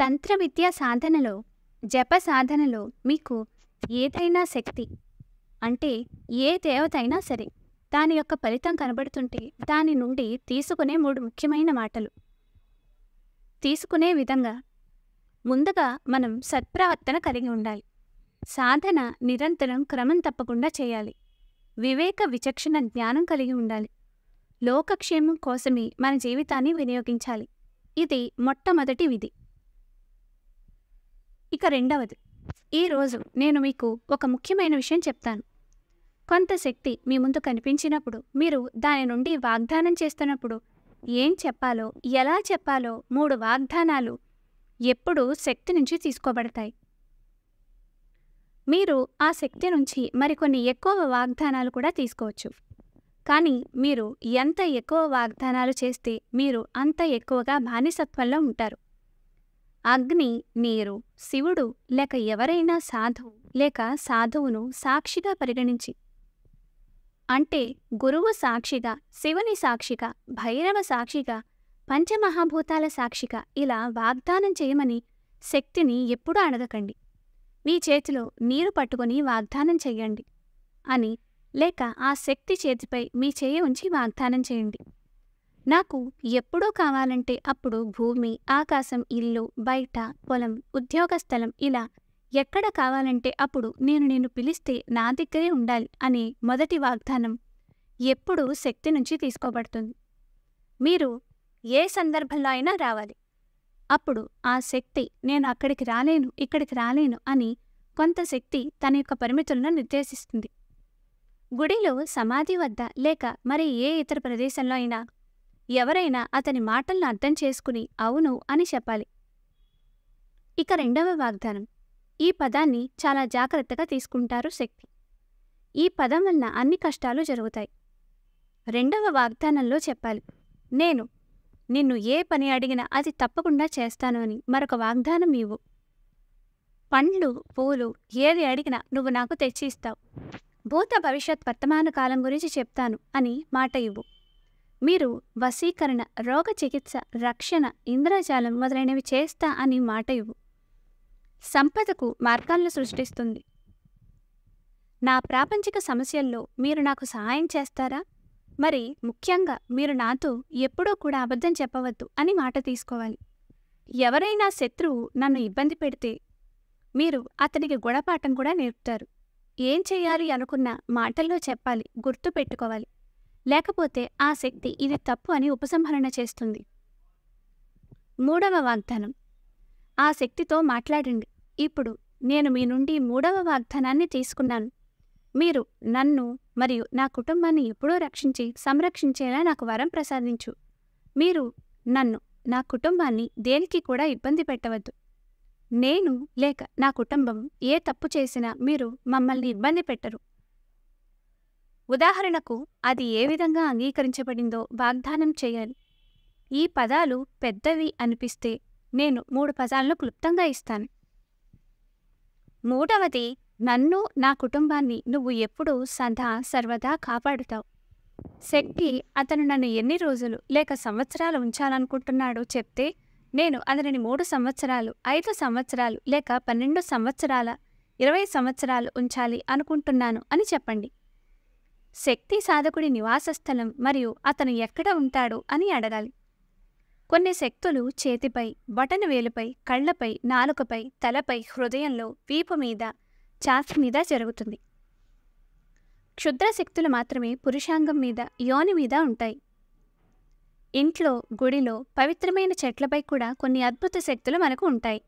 తంత్ర విద్యా సాధనలో జప సాధనలో మీకు ఏదైనా శక్తి అంటే ఏ దేవతైనా సరే దాని యొక్క ఫలితం కనబడుతుంటే దాని నుండి తీసుకునే మూడు ముఖ్యమైన మాటలు తీసుకునే విధంగా ముందుగా మనం సత్ప్రవర్తన కలిగి ఉండాలి సాధన నిరంతరం క్రమం తప్పకుండా చేయాలి వివేక విచక్షణ జ్ఞానం కలిగి ఉండాలి లోకక్షేమం కోసమే మన జీవితాన్ని వినియోగించాలి ఇది మొట్టమొదటి విధి ఇక రెండవది ఈరోజు నేను మీకు ఒక ముఖ్యమైన విషయం చెప్తాను కొంత శక్తి మీ ముందు కనిపించినప్పుడు మీరు దాని నుండి వాగ్దానం చేస్తున్నప్పుడు ఏం చెప్పాలో ఎలా చెప్పాలో మూడు వాగ్దానాలు ఎప్పుడూ శక్తి నుంచి తీసుకోబడతాయి మీరు ఆ శక్తి నుంచి మరికొన్ని ఎక్కువ వాగ్దానాలు కూడా తీసుకోవచ్చు కానీ మీరు ఎంత ఎక్కువ వాగ్దానాలు చేస్తే మీరు అంత ఎక్కువగా బానిసత్వంలో ఉంటారు అగ్ని నీరు శివుడు లేక ఎవరైనా సాధువు లేక సాధువును సాక్షిగా పరిగణించి అంటే గురువు సాక్షిగా శివుని సాక్షిగా భైరవ సాక్షిగా పంచమహాభూతాల సాక్షిగా ఇలా వాగ్దానం చేయమని శక్తిని ఎప్పుడూ అడగకండి మీ చేతిలో నీరు పట్టుకుని వాగ్దానం చెయ్యండి అని లేక ఆ శక్తి చేతిపై మీ చేయి ఉంచి వాగ్దానం చేయండి నాకు ఎప్పుడూ కావాలంటే అప్పుడు భూమి ఆకాశం ఇల్లు బయట పొలం ఉద్యోగ స్థలం ఇలా ఎక్కడ కావాలంటే అప్పుడు నేను నేను పిలిస్తే నా దగ్గరే ఉండాలి అనే మొదటి వాగ్దానం ఎప్పుడూ శక్తి నుంచి తీసుకోబడుతుంది మీరు ఏ సందర్భంలో అయినా రావాలి అప్పుడు ఆ శక్తి నేను అక్కడికి రాలేను ఇక్కడికి రాలేను అని కొంత శక్తి తన యొక్క పరిమితులను నిర్దేశిస్తుంది గుడిలో సమాధి వద్ద లేక మరి ఏ ఇతర ప్రదేశంలో అయినా ఎవరైనా అతని మాటలను అర్థం చేసుకుని అవును అని చెప్పాలి ఇక రెండవ వాగ్దానం ఈ పదాన్ని చాలా జాగ్రత్తగా తీసుకుంటారు శక్తి ఈ పదం వలన అన్ని కష్టాలు జరుగుతాయి రెండవ వాగ్దానంలో చెప్పాలి నేను నిన్ను ఏ పని అడిగినా అది తప్పకుండా చేస్తాను అని మరొక వాగ్దానం ఇవ్వు పండ్లు పూలు ఏది అడిగినా నువ్వు నాకు తెచ్చి ఇస్తావు భూత భవిష్యత్ వర్తమాన కాలం గురించి చెప్తాను అని మాట ఇవ్వు మీరు వశీకరణ రోగ చికిత్స రక్షణ ఇంద్రజాలం మొదలైనవి చేస్తా అని మాట ఇవ్వు సంపదకు మార్గాలను సృష్టిస్తుంది నా ప్రాపంచిక సమస్యల్లో మీరు నాకు సహాయం చేస్తారా మరి ముఖ్యంగా మీరు నాతో ఎప్పుడూ కూడా అబద్ధం చెప్పవద్దు అని మాట తీసుకోవాలి ఎవరైనా శత్రువు నన్ను ఇబ్బంది పెడితే మీరు అతనికి గుణపాఠం కూడా నేర్పుతారు ఏం చేయాలి అనుకున్న మాటల్లో చెప్పాలి గుర్తు పెట్టుకోవాలి లేకపోతే ఆ శక్తి ఇది తప్పు అని ఉపసంహరణ చేస్తుంది మూడవ వాగ్దానం ఆ శక్తితో మాట్లాడండి ఇప్పుడు నేను మీ నుండి మూడవ వాగ్దానాన్ని తీసుకున్నాను మీరు నన్ను మరియు నా కుటుంబాన్ని ఎప్పుడూ రక్షించి సంరక్షించేలా నాకు వరం ప్రసాదించు మీరు నన్ను నా కుటుంబాన్ని దేనికి కూడా ఇబ్బంది పెట్టవద్దు నేను లేక నా కుటుంబం ఏ తప్పు చేసినా మీరు మమ్మల్ని ఇబ్బంది పెట్టరు ఉదాహరణకు అది ఏ విధంగా అంగీకరించబడిందో వాగ్దానం చేయాలి ఈ పదాలు పెద్దవి అనిపిస్తే నేను మూడు పదాలను క్లుప్తంగా ఇస్తాను మూడవది నన్ను నా కుటుంబాన్ని నువ్వు ఎప్పుడూ సదా సర్వదా కాపాడుతావు శక్తి అతను నన్ను ఎన్ని రోజులు లేక సంవత్సరాలు ఉంచాలనుకుంటున్నాడో చెప్తే నేను అతనిని మూడు సంవత్సరాలు ఐదు సంవత్సరాలు లేక పన్నెండు సంవత్సరాల ఇరవై సంవత్సరాలు ఉంచాలి అనుకుంటున్నాను అని చెప్పండి శక్తి సాధకుడి నివాసస్థలం మరియు అతను ఎక్కడ ఉంటాడు అని అడగాలి కొన్ని శక్తులు చేతిపై బటన్ వేలుపై కళ్లపై నాలుకపై తలపై హృదయంలో వీపు మీద ఛాతి మీద జరుగుతుంది క్షుద్ర శక్తులు మాత్రమే పురుషాంగం మీద యోని మీద ఉంటాయి ఇంట్లో గుడిలో పవిత్రమైన చెట్లపై కూడా కొన్ని అద్భుత శక్తులు మనకు ఉంటాయి